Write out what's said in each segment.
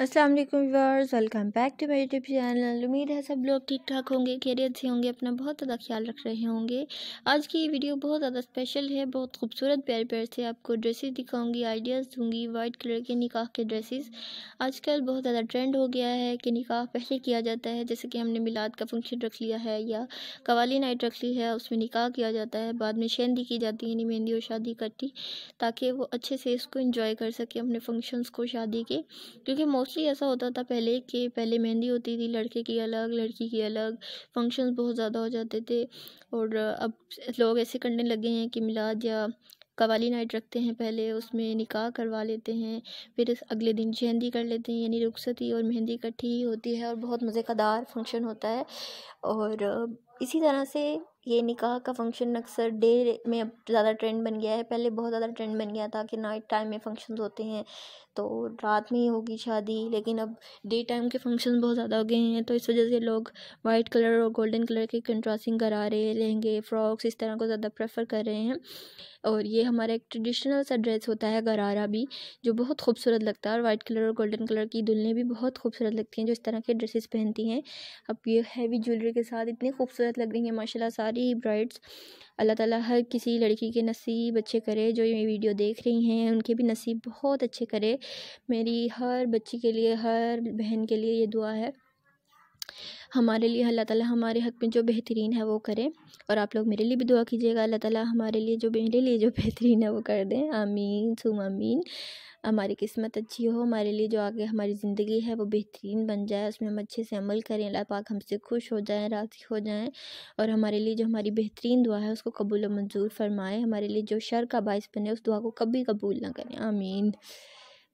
Aslam viewers welcome back to my YouTube channel उम्मीद है सब लोग ठीक ठाक होंगे खैरियत से होंगे अपना बहुत ज़्यादा ख्याल रख रहे होंगे आज की वीडियो बहुत ज़्यादा स्पेशल है बहुत खूबसूरत प्यार प्यार से आपको ड्रेसेस दिखाऊंगी आइडियाज़ दूंगी वाइट कलर के निकाह के ड्रेसेस आजकल बहुत ज़्यादा ट्रेंड हो गया है कि निकाह पहले किया जाता है जैसे कि हमने मिलाद का फंक्शन रख लिया है या कवाली नाइट रख ली है उसमें निकाह किया जाता है बाद में शेंदी की जाती है यानी मेहंदी और शादी करती ताकि वो अच्छे से इसको इन्जॉय कर सके अपने फंक्शंस को शादी के क्योंकि मोस्ट मोस्टली ऐसा होता था पहले कि पहले मेहंदी होती थी लड़के की अलग लड़की की अलग फंक्शंस बहुत ज़्यादा हो जाते थे और अब लोग ऐसे करने लगे हैं कि मिलाद या कवाली नाइट रखते हैं पहले उसमें निकाह करवा लेते हैं फिर अगले दिन मेहंदी कर लेते हैं यानी रुखसती और मेहंदी इकट्ठी होती है और बहुत मज़ेदार फंक्शन होता है और इसी तरह से ये निकाह का फंक्शन अक्सर डे में अब ज़्यादा ट्रेंड बन गया है पहले बहुत ज़्यादा ट्रेंड बन गया था कि नाइट टाइम में फंक्शन होते हैं तो रात में ही होगी शादी लेकिन अब डे टाइम के फंक्शन बहुत ज़्यादा हो गए हैं तो इस वजह से लोग वाइट कलर और गोल्डन कलर के कंट्रास्टिंग गरारे लहंगे फ्रॉक्स इस तरह को ज़्यादा प्रेफर कर रहे हैं और ये हमारा एक ट्रेडिशनल सा ड्रेस होता है गरारा भी जो बहुत खूबसूरत लगता है और वाइट कलर और गोल्डन कलर की दुल्हनें भी बहुत खूबसूरत लगती हैं जो इस तरह के ड्रेसेस पहनती हैं अब ये हैवी ज्वेलरी के साथ इतनी खूबसूरत लग रही हैं माशाल्लाह सारी ब्राइड्स अल्लाह ताला हर किसी लड़की के नसीब अच्छे करे जो ये वीडियो देख रही हैं उनके भी नसीब बहुत अच्छे करे मेरी हर बच्ची के लिए हर बहन के लिए ये दुआ है हमारे लिए अल्लाह ताला हमारे हक में जो बेहतरीन है वो करे और आप लोग मेरे लिए भी दुआ कीजिएगा अल्लाह ताला हमारे लिए जो मेरे लिए जो बेहतरीन है वो कर दें आमीन सुम आमीन हमारी किस्मत अच्छी हो हमारे लिए जो आगे हमारी ज़िंदगी है वो बेहतरीन बन जाए उसमें हम अच्छे से अमल करें अल्लाह पाक हमसे खुश हो जाएँ राज़ी हो जाएँ और हमारे लिए जो हमारी बेहतरीन दुआ है उसको कबूल मंजूर फरमाएँ हमारे लिए जो शर का बायस बने उस दुआ को कभी कबूल ना करें आमीन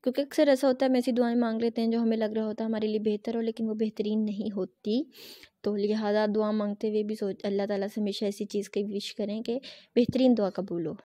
क्योंकि अक्सर ऐसा होता है हम ऐसी दुआएं मांग लेते हैं जो हमें लग रहा होता है हमारे लिए बेहतर हो लेकिन वो बेहतरीन नहीं होती तो लिहाजा दुआ मांगते हुए भी सोच अल्लाह ताला से हमेशा ऐसी चीज़ की विश करें कि बेहतरीन दुआ कबूल हो